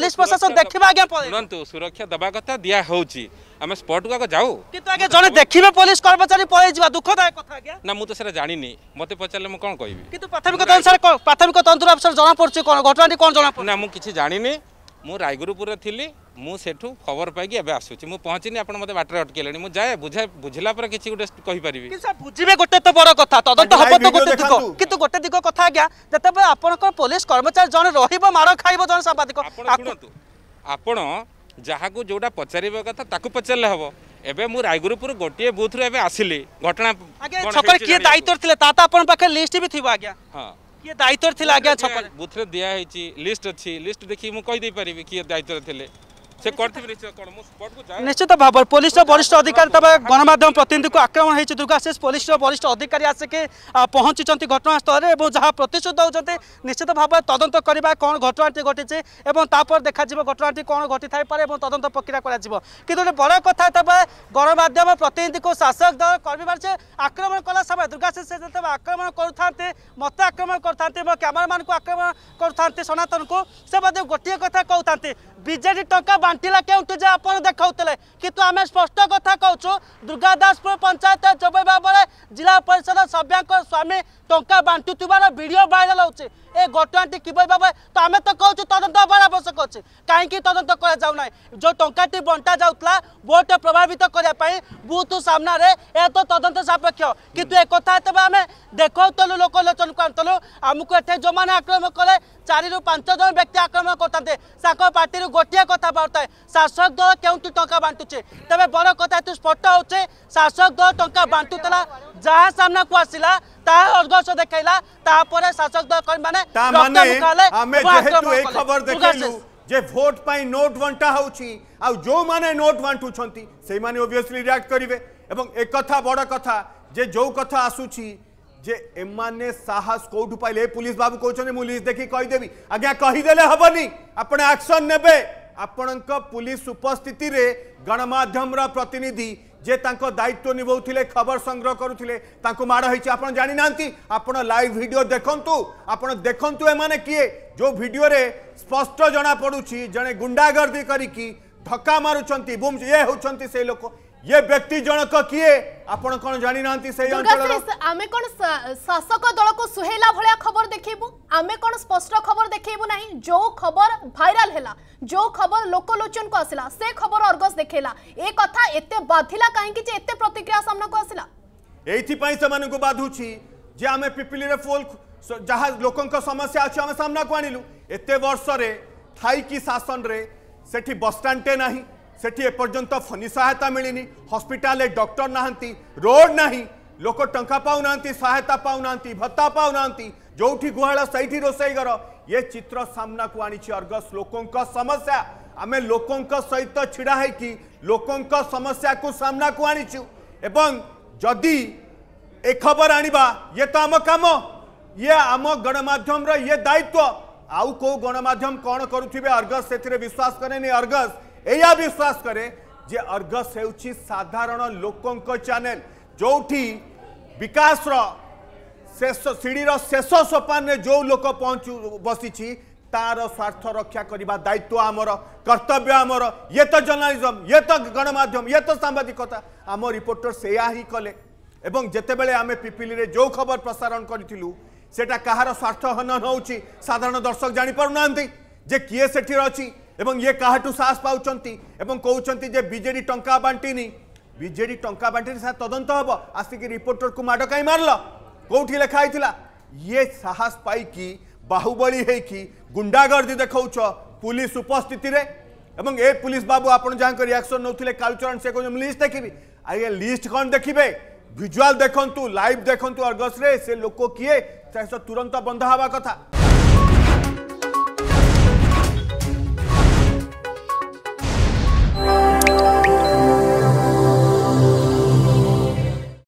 police প্রশাসন দেখিবা আজ্ঞা শুনন্তু সুরক্ষা দেবা কথা দিয়া হউচি আমি স্পটকু আগে যাও কিন্তু আগে জনে দেখিবে পুলিশ কর্মচারী পলাই যা দুঃখদায়ক কথা আজ্ঞা না মু তো সেটা জানিনি মতে পচারলে মু কোন কইবি কিন্তু প্রাথমিক তদন্ত স্যার প্রাথমিক তদন্ত অফিসার জনা পড়ছে কোন ঘটনাটি কোন জনা না মু কিছু জানিনি ମୁଁ ରାୟଗୁରୁପୁରରେ ଥିଲି ମୁଁ ସେଠୁ ଖବର ପାଇକି ଏବେ ଆସୁଛି ମୁଁ ପହଞ୍ଚିନି ଆପଣ ମୋତେ ବାଟରେ ଅଟକେଇଲେଣି ମୁଁ ଯାଏ ବୁଝେ ବୁଝିଲା ପରେ କିଛି ଗୋଟେ କହିପାରିବି ବୁଝିବେ ଗୋଟେ ତ ବଡ଼ କଥା ତଦନ୍ତ ହବ ତ ଗୋଟେ ଦିଗ କିନ୍ତୁ ଗୋଟେ ଦିଗ କଥା ଆଜ୍ଞା ଯେତେବେଳେ ଆପଣଙ୍କ ପୋଲିସ କର୍ମଚାରୀ ଜଣେ ରହିବ ମାଡ଼ ଖାଇବ ଜଣେ ସାମ୍ବାଦିକ ଶୁଣନ୍ତୁ ଆପଣ ଯାହାକୁ ଯେଉଁଟା ପଚାରିବା କଥା ତାକୁ ପଚାରିଲେ ହବ ଏବେ ମୁଁ ରାୟଗୁରୁପୁର ଗୋଟିଏ ବୁଥରୁ ଏବେ ଆସିଲି ଘଟଣା ଛକରେ କିଏ ଦାୟିତ୍ୱରେ ଥିଲେ ତା ତ ଆପଣଙ୍କ ପାଖରେ ଲିଷ୍ଟ ବି ଥିବ ଆଜ୍ଞା ହଁ କିଏ ଦାୟିତ୍ୱରେ ଥିଲେ ଆଜ୍ଞା ଛକ ବୁଥରେ ଦିଆହେଇଛି ଲିଷ୍ଟ ଅଛି ଲିଷ୍ଟ ଦେଖି ମୁଁ କହିଦେଇପାରିବି କିଏ ଦାୟିତ୍ୱରେ ଥିଲେ निश्चित भाव पुलिस र वरिष्ठ अधिकारी त गणमाध्यम प्रतिनिधिको आक्रमण है दुर्गाशिष पुलिस र वरिष्ठ अधिकारी आसिक पहचि घटनास्थल जहाँ प्रतिशोध देउँदै निश्चित भाव तदन्त कन् घटनाटी घटिन्छ देखायो घटनाटी कन् घटिपे तदन्त प्रक्रिया कि गए बड कथा गणमाध्यम प्रतिनिधिको शासक दल कर्मी आक्रमण कला समय दुर्गाशिष आक्रमण गरुथे मते आक्रमण गरुथे क्यमेरामा आक्रमण गरुथे सनातनको गोटे कथा कि विजेडि टा ବାଣ୍ଟିଲା କେଉଁଠି ଯେ ଆପଣ ଦେଖାଉଥିଲେ କିନ୍ତୁ ଆମେ ସ୍ପଷ୍ଟ କଥା କହୁଛୁ ଦୁର୍ଗାଦାସପୁର ପଞ୍ଚାୟତ ଯୋଗାଇବା ବେଳେ ଜିଲ୍ଲା ପରିଷଦ ସଭ୍ୟଙ୍କ ସ୍ୱାମୀ ଟଙ୍କା ବାଣ୍ଟୁଥିବାର ଭିଡ଼ିଓ ଭାଇରାଲ୍ ହେଉଛି ଏ ଘଟଣାଟି କିଭଳି ଭାବେ ତ ଆମେ ତ କହୁଛୁ ତଦନ୍ତ ହେବାର ଆବଶ୍ୟକ ଅଛି କାହିଁକି ତଦନ୍ତ କରାଯାଉନାହିଁ ଯେଉଁ ଟଙ୍କାଟି ବଣ୍ଟା ଯାଉଥିଲା ଭୋଟ୍ ପ୍ରଭାବିତ କରିବା ପାଇଁ ବୁଥ୍ ସାମ୍ନାରେ ଏହା ତ ତଦନ୍ତ ସାପେକ୍ଷ କିନ୍ତୁ ଏ କଥା ଯେତେବେଳେ ଆମେ ଦେଖାଉଥିଲୁ ଲୋକଲୋଚନକୁ ଆଣୁଥିଲୁ ଆମକୁ ଏଠି ଯେଉଁମାନେ ଆକ୍ରମଣ କଲେ চারিরু পাঁচ জন ব্যক্তি আক্রমণ করতে তাঁর পার্টি গোটিয়ে কথা বার্তায় শাসক দল কেউটি টঙ্কা বাঁটুছে তবে বড় কথা এটি স্পষ্ট হচ্ছে শাসক দল টঙ্কা বাঁটুলা যা সামনাকু আসিলা তাহা অর্গস দেখাইলা তাপরে শাসক দল কর্মী মানে যে ভোট পাই নোট বন্টা হচ্ছে আপনি নোট বাঁটুছেন সেই মানে ওভিয়সলি রিয়াক্ট করবে এবং একথা বড় কথা যে যে কথা আসুছি जे एमाने साहस कोठू पाइले पुलिस बाबू कहते मुलिस देखी कहीदेवि आज्ञा कहीदेले हेनी आप आक्शन ने आपण पुलिस उपस्थित गणमाध्यम प्रतिनिधि जे दायित्व निभाते खबर संग्रह करुले माड़ होती आप जाणी ना आप लाइव भिड देखु आप देखु एम किए जो भिडियो स्पष्ट जना पड़ू जड़े गुंडागर्दी करके धक्का मारुंट बुम ये हूँ से लोक ये व्यक्ति जनक किए আপন কোন জানি না সেই অঞ্চল আমি কোন শাসক দলকু সুহেলা ভলিয়া খবর দেখিবু আমি কোন স্পষ্ট খবর দেখিবু নাই যো খবর ভাইরাল হেলা যো খবর লোকলোচন কু আসিলা সে খবর অর্গস দেখেলা এ কথা এতে বাধিলা কাহিকি যে এতে প্রতিক্রিয়া সামনা কু আসিলা এইথিপাই সেমানকু বাধুছি যে আমি পিপিলিরে ফোল যাহা লোকଙ୍କ সমস্যা আছে আমি সামনাকু আনিলু এতে বর্ষরে থাইকি শাসনরে সেটি বসস্ট্যান্ডে নাহি सेपर्त फनी सहायता मिलनी हस्पिटाल डक्टर नहांती रोड ना लोक टा पा ना सहायता पा ना भत्ता पा ना जो गुहा से रोसईघर ये चित्र सामना को आनी अर्गस लोक समस्या आम लोकों सहित ढड़ा हो लोकों समस्या को सामना को आनी जदि ए खबर आने ये तो आम कम ये आम गणमाध्यम ये दायित्व आउ कौ गणमाम कौन करुवे अर्गस से विश्वास कैनि अर्गस এয়া বিশ্বাস করে যে অর্গস হচ্ছে সাধারণ লোকঙ্ চ্যানেল যেটি বিকাশর শেষ সিঁড়ির শেষ সোপানে যে লোক পঞ্চু বসিছি তার স্বার্থ রক্ষা করা দায়িত্ব আমার কর্তব্য আমার ইয়ে তো জর্নালিজম ইয়ে তো গণমাধ্যম ইয়ে তো সাংবাদিকতা আম রিপোর্টর সেয়া হি কলে এবং যেতবে আমি পিপিলিরে যে খবর প্রসারণ করেছিল সেটা কাহার স্বার্থ হনন হচ্ছে সাধারণ দর্শক জাঁপার না যে কিয়ে সেটির অ এবং ইয়ে কাহাটু সাহস পাচ্ছেন এবং কৌন যে বিজেডি টঙ্কা বাটিনি বিজেডি টঙ্কা বাটিনি স্যার তদন্ত হব আসিকি রিপোর্টর কু মাড কাই মারল কোটি লেখা হয়েছিল ইয়ে সাহস পাইকি বাহুবলী হয়েকি গুন্ডাগর্দি দেখাউছ পুলিশ উপস্থিতি এবং এ পুলিশ বাবু আপনার যা রিয়াকশন নৌলে কালচরণ সে কোথাও লিস্ট দেখবি আগে লিস্ট কন দেখবে ভিজুয়াল দেখুন লাইভ দেখুন অর্গসরে সে লোক কিয়ে তুরন্ত বন্ধ হওয়া কথা